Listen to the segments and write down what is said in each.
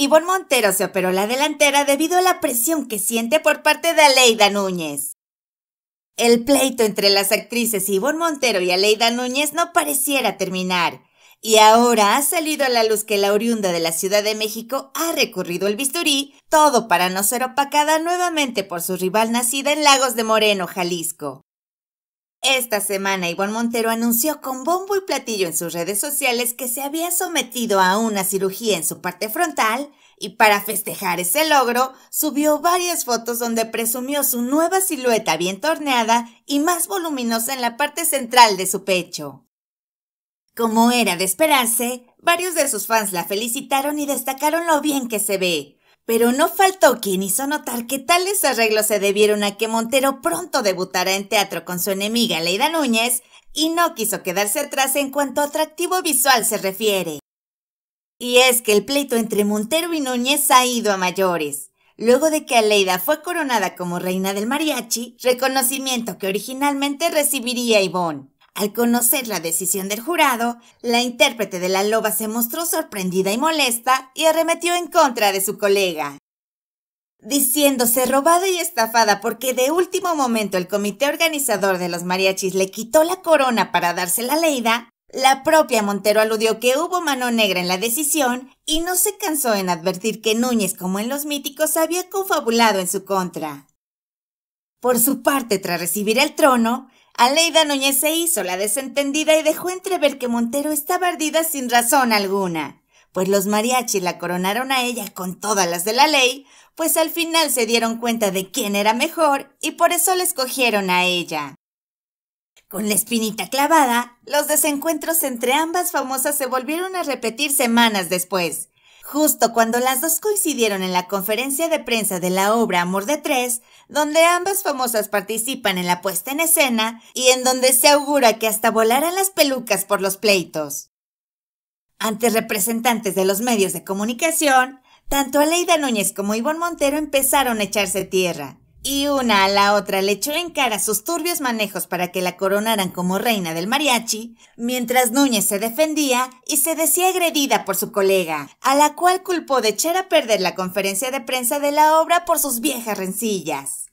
Ivonne Montero se operó la delantera debido a la presión que siente por parte de Aleida Núñez. El pleito entre las actrices Ivonne Montero y Aleida Núñez no pareciera terminar, y ahora ha salido a la luz que la oriunda de la Ciudad de México ha recurrido el bisturí, todo para no ser opacada nuevamente por su rival nacida en Lagos de Moreno, Jalisco. Esta semana, Ivonne Montero anunció con bombo y platillo en sus redes sociales que se había sometido a una cirugía en su parte frontal y para festejar ese logro, subió varias fotos donde presumió su nueva silueta bien torneada y más voluminosa en la parte central de su pecho. Como era de esperarse, varios de sus fans la felicitaron y destacaron lo bien que se ve, pero no faltó quien hizo notar que tales arreglos se debieron a que Montero pronto debutara en teatro con su enemiga Leida Núñez y no quiso quedarse atrás en cuanto a atractivo visual se refiere. Y es que el pleito entre Montero y Núñez ha ido a mayores. Luego de que Aleida fue coronada como reina del mariachi, reconocimiento que originalmente recibiría Ivonne. Al conocer la decisión del jurado, la intérprete de la loba se mostró sorprendida y molesta y arremetió en contra de su colega. Diciéndose robada y estafada porque de último momento el comité organizador de los mariachis le quitó la corona para darse la Leida, la propia Montero aludió que hubo mano negra en la decisión y no se cansó en advertir que Núñez, como en los míticos, había confabulado en su contra. Por su parte, tras recibir el trono, Aleida Núñez se hizo la desentendida y dejó entrever que Montero estaba ardida sin razón alguna, pues los mariachis la coronaron a ella con todas las de la ley, pues al final se dieron cuenta de quién era mejor y por eso la escogieron a ella. Con la espinita clavada, los desencuentros entre ambas famosas se volvieron a repetir semanas después, justo cuando las dos coincidieron en la conferencia de prensa de la obra Amor de Tres, donde ambas famosas participan en la puesta en escena y en donde se augura que hasta volarán las pelucas por los pleitos. Ante representantes de los medios de comunicación, tanto Aleida Núñez como Ivonne Montero empezaron a echarse tierra. Y una a la otra le echó en cara sus turbios manejos para que la coronaran como reina del mariachi, mientras Núñez se defendía y se decía agredida por su colega, a la cual culpó de echar a perder la conferencia de prensa de la obra por sus viejas rencillas.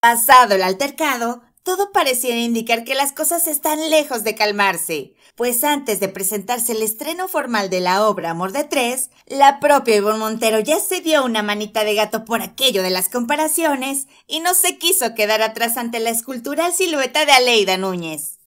Pasado el altercado, todo parecía indicar que las cosas están lejos de calmarse, pues antes de presentarse el estreno formal de la obra Amor de Tres, la propia Ivonne Montero ya se dio una manita de gato por aquello de las comparaciones y no se quiso quedar atrás ante la escultural silueta de Aleida Núñez.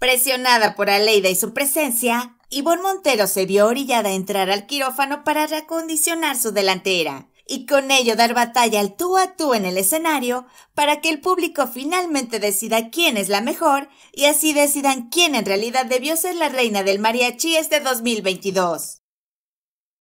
Presionada por Aleida y su presencia, Ivonne Montero se vio orillada a entrar al quirófano para recondicionar su delantera y con ello dar batalla al tú a tú en el escenario para que el público finalmente decida quién es la mejor y así decidan quién en realidad debió ser la reina del mariachi este 2022.